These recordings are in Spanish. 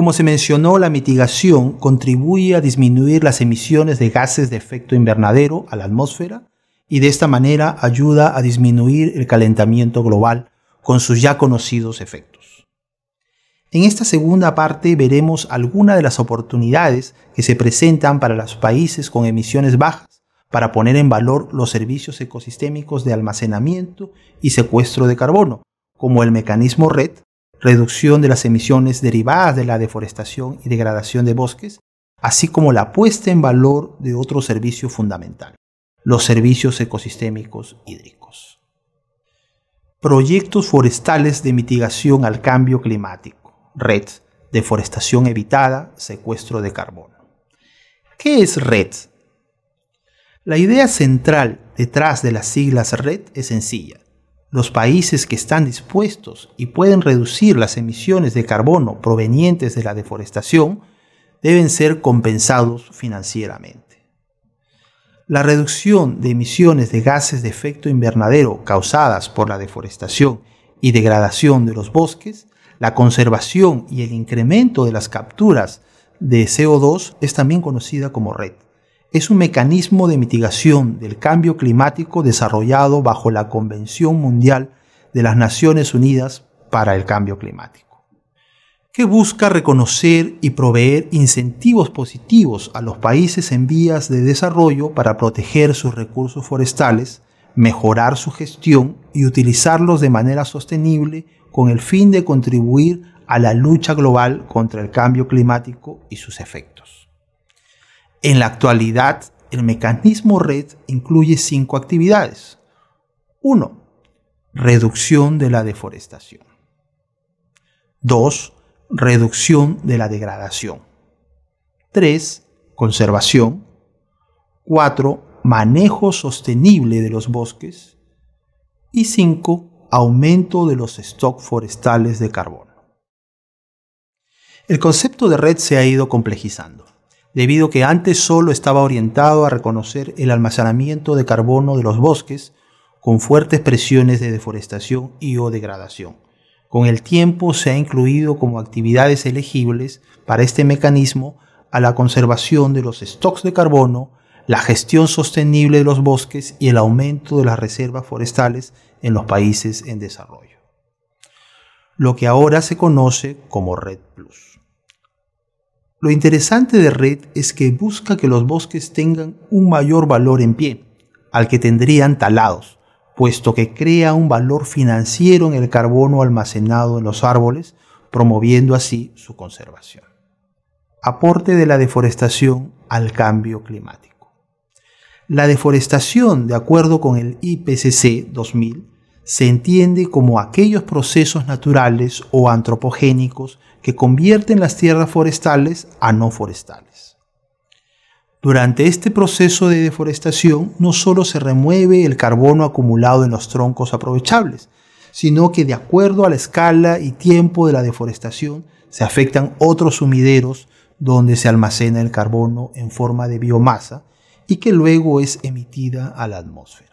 Como se mencionó, la mitigación contribuye a disminuir las emisiones de gases de efecto invernadero a la atmósfera y de esta manera ayuda a disminuir el calentamiento global con sus ya conocidos efectos. En esta segunda parte veremos algunas de las oportunidades que se presentan para los países con emisiones bajas para poner en valor los servicios ecosistémicos de almacenamiento y secuestro de carbono, como el mecanismo red reducción de las emisiones derivadas de la deforestación y degradación de bosques, así como la puesta en valor de otro servicio fundamental, los servicios ecosistémicos hídricos. Proyectos forestales de mitigación al cambio climático, RED, deforestación evitada, secuestro de carbono. ¿Qué es RED? La idea central detrás de las siglas RED es sencilla los países que están dispuestos y pueden reducir las emisiones de carbono provenientes de la deforestación deben ser compensados financieramente. La reducción de emisiones de gases de efecto invernadero causadas por la deforestación y degradación de los bosques, la conservación y el incremento de las capturas de CO2 es también conocida como red es un mecanismo de mitigación del cambio climático desarrollado bajo la Convención Mundial de las Naciones Unidas para el Cambio Climático, que busca reconocer y proveer incentivos positivos a los países en vías de desarrollo para proteger sus recursos forestales, mejorar su gestión y utilizarlos de manera sostenible con el fin de contribuir a la lucha global contra el cambio climático y sus efectos. En la actualidad, el mecanismo red incluye cinco actividades. 1. Reducción de la deforestación. 2. Reducción de la degradación. 3. Conservación. 4. Manejo sostenible de los bosques. Y 5. Aumento de los stocks forestales de carbono. El concepto de red se ha ido complejizando debido que antes solo estaba orientado a reconocer el almacenamiento de carbono de los bosques con fuertes presiones de deforestación y o degradación. Con el tiempo se ha incluido como actividades elegibles para este mecanismo a la conservación de los stocks de carbono, la gestión sostenible de los bosques y el aumento de las reservas forestales en los países en desarrollo. Lo que ahora se conoce como Red Plus. Lo interesante de Red es que busca que los bosques tengan un mayor valor en pie, al que tendrían talados, puesto que crea un valor financiero en el carbono almacenado en los árboles, promoviendo así su conservación. Aporte de la deforestación al cambio climático. La deforestación, de acuerdo con el IPCC 2000, se entiende como aquellos procesos naturales o antropogénicos que convierten las tierras forestales a no forestales. Durante este proceso de deforestación no solo se remueve el carbono acumulado en los troncos aprovechables, sino que de acuerdo a la escala y tiempo de la deforestación se afectan otros sumideros donde se almacena el carbono en forma de biomasa y que luego es emitida a la atmósfera.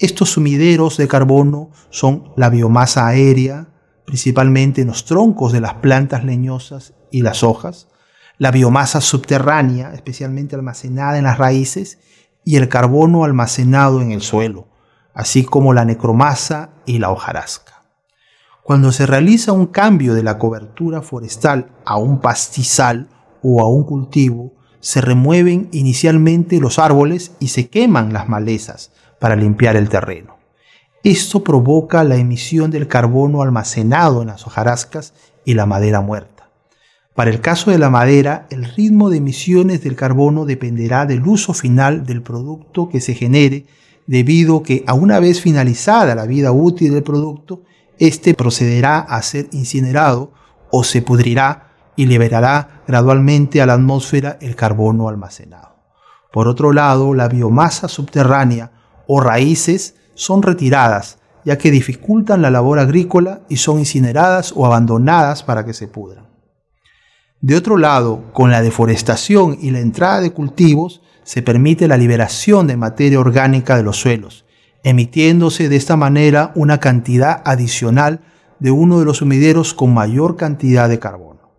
Estos sumideros de carbono son la biomasa aérea, principalmente en los troncos de las plantas leñosas y las hojas, la biomasa subterránea, especialmente almacenada en las raíces, y el carbono almacenado en el suelo, así como la necromasa y la hojarasca. Cuando se realiza un cambio de la cobertura forestal a un pastizal o a un cultivo, se remueven inicialmente los árboles y se queman las malezas, para limpiar el terreno. Esto provoca la emisión del carbono almacenado en las hojarascas y la madera muerta. Para el caso de la madera, el ritmo de emisiones del carbono dependerá del uso final del producto que se genere, debido que a una vez finalizada la vida útil del producto, este procederá a ser incinerado o se pudrirá y liberará gradualmente a la atmósfera el carbono almacenado. Por otro lado, la biomasa subterránea o raíces son retiradas, ya que dificultan la labor agrícola y son incineradas o abandonadas para que se pudran. De otro lado, con la deforestación y la entrada de cultivos, se permite la liberación de materia orgánica de los suelos, emitiéndose de esta manera una cantidad adicional de uno de los sumideros con mayor cantidad de carbono.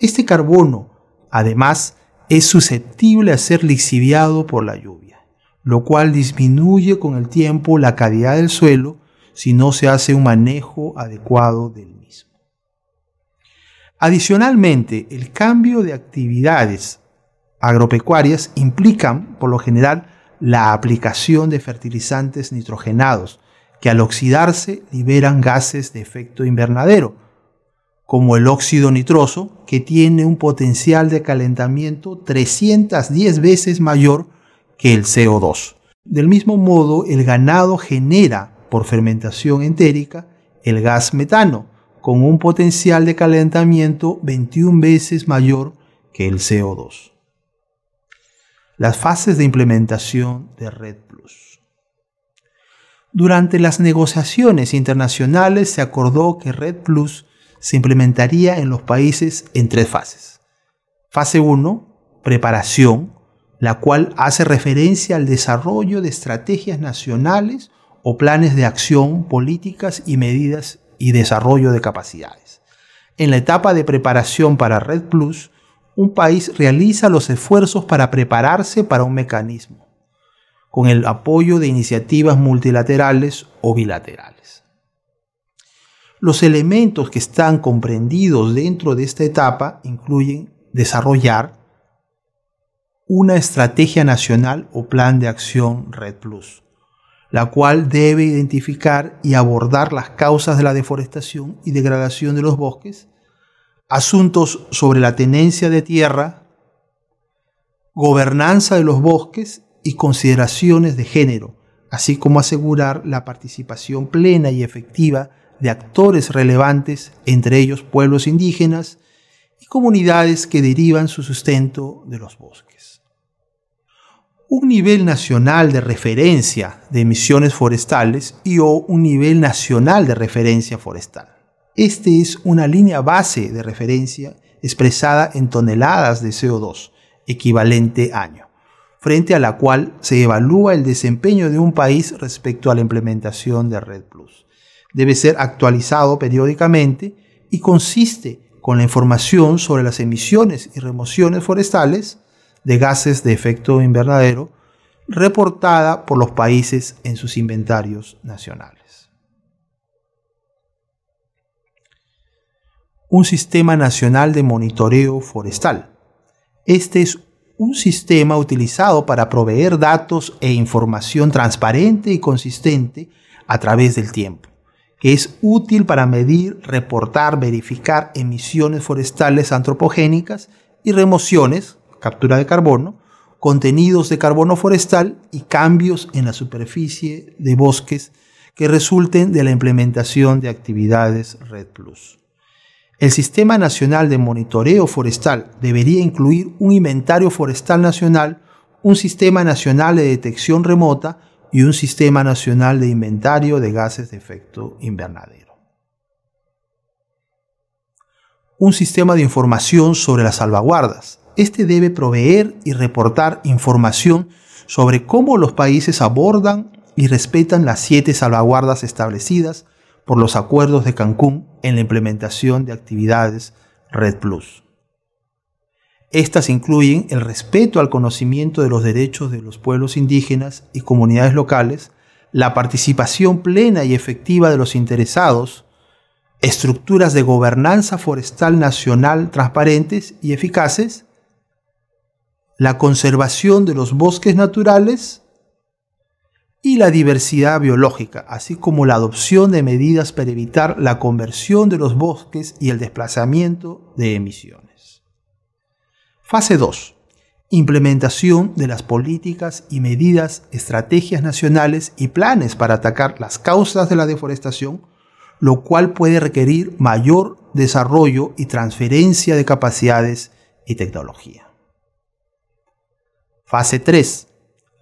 Este carbono, además, es susceptible a ser lixiviado por la lluvia lo cual disminuye con el tiempo la calidad del suelo si no se hace un manejo adecuado del mismo. Adicionalmente, el cambio de actividades agropecuarias implican, por lo general, la aplicación de fertilizantes nitrogenados, que al oxidarse liberan gases de efecto invernadero, como el óxido nitroso, que tiene un potencial de calentamiento 310 veces mayor que el CO2. Del mismo modo, el ganado genera, por fermentación entérica, el gas metano, con un potencial de calentamiento 21 veces mayor que el CO2. Las fases de implementación de Red Plus. Durante las negociaciones internacionales se acordó que Red Plus se implementaría en los países en tres fases. Fase 1, preparación, la cual hace referencia al desarrollo de estrategias nacionales o planes de acción, políticas y medidas y desarrollo de capacidades. En la etapa de preparación para Red Plus, un país realiza los esfuerzos para prepararse para un mecanismo, con el apoyo de iniciativas multilaterales o bilaterales. Los elementos que están comprendidos dentro de esta etapa incluyen desarrollar, una estrategia nacional o plan de acción Red Plus, la cual debe identificar y abordar las causas de la deforestación y degradación de los bosques, asuntos sobre la tenencia de tierra, gobernanza de los bosques y consideraciones de género, así como asegurar la participación plena y efectiva de actores relevantes, entre ellos pueblos indígenas y comunidades que derivan su sustento de los bosques un nivel nacional de referencia de emisiones forestales y o un nivel nacional de referencia forestal. Este es una línea base de referencia expresada en toneladas de CO2 equivalente año, frente a la cual se evalúa el desempeño de un país respecto a la implementación de Red Plus. Debe ser actualizado periódicamente y consiste con la información sobre las emisiones y remociones forestales, de gases de efecto invernadero reportada por los países en sus inventarios nacionales. Un sistema nacional de monitoreo forestal. Este es un sistema utilizado para proveer datos e información transparente y consistente a través del tiempo, que es útil para medir, reportar, verificar emisiones forestales antropogénicas y remociones captura de carbono, contenidos de carbono forestal y cambios en la superficie de bosques que resulten de la implementación de actividades Red Plus. El Sistema Nacional de Monitoreo Forestal debería incluir un inventario forestal nacional, un sistema nacional de detección remota y un sistema nacional de inventario de gases de efecto invernadero. Un sistema de información sobre las salvaguardas, este debe proveer y reportar información sobre cómo los países abordan y respetan las siete salvaguardas establecidas por los acuerdos de Cancún en la implementación de actividades Red Plus. Estas incluyen el respeto al conocimiento de los derechos de los pueblos indígenas y comunidades locales, la participación plena y efectiva de los interesados, estructuras de gobernanza forestal nacional transparentes y eficaces, la conservación de los bosques naturales y la diversidad biológica, así como la adopción de medidas para evitar la conversión de los bosques y el desplazamiento de emisiones. Fase 2. Implementación de las políticas y medidas, estrategias nacionales y planes para atacar las causas de la deforestación, lo cual puede requerir mayor desarrollo y transferencia de capacidades y tecnología. Fase 3.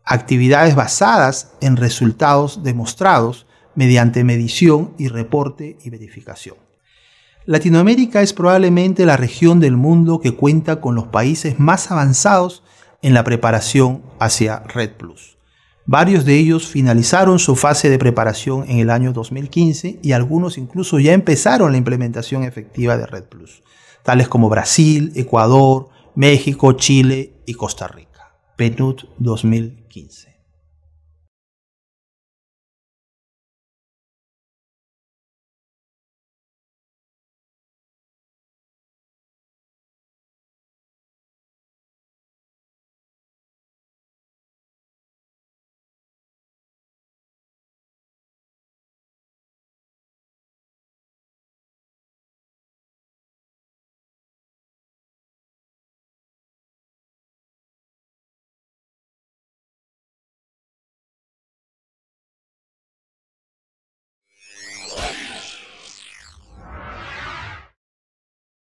Actividades basadas en resultados demostrados mediante medición y reporte y verificación. Latinoamérica es probablemente la región del mundo que cuenta con los países más avanzados en la preparación hacia Red Plus. Varios de ellos finalizaron su fase de preparación en el año 2015 y algunos incluso ya empezaron la implementación efectiva de Red Plus, tales como Brasil, Ecuador, México, Chile y Costa Rica. PNUD 2015.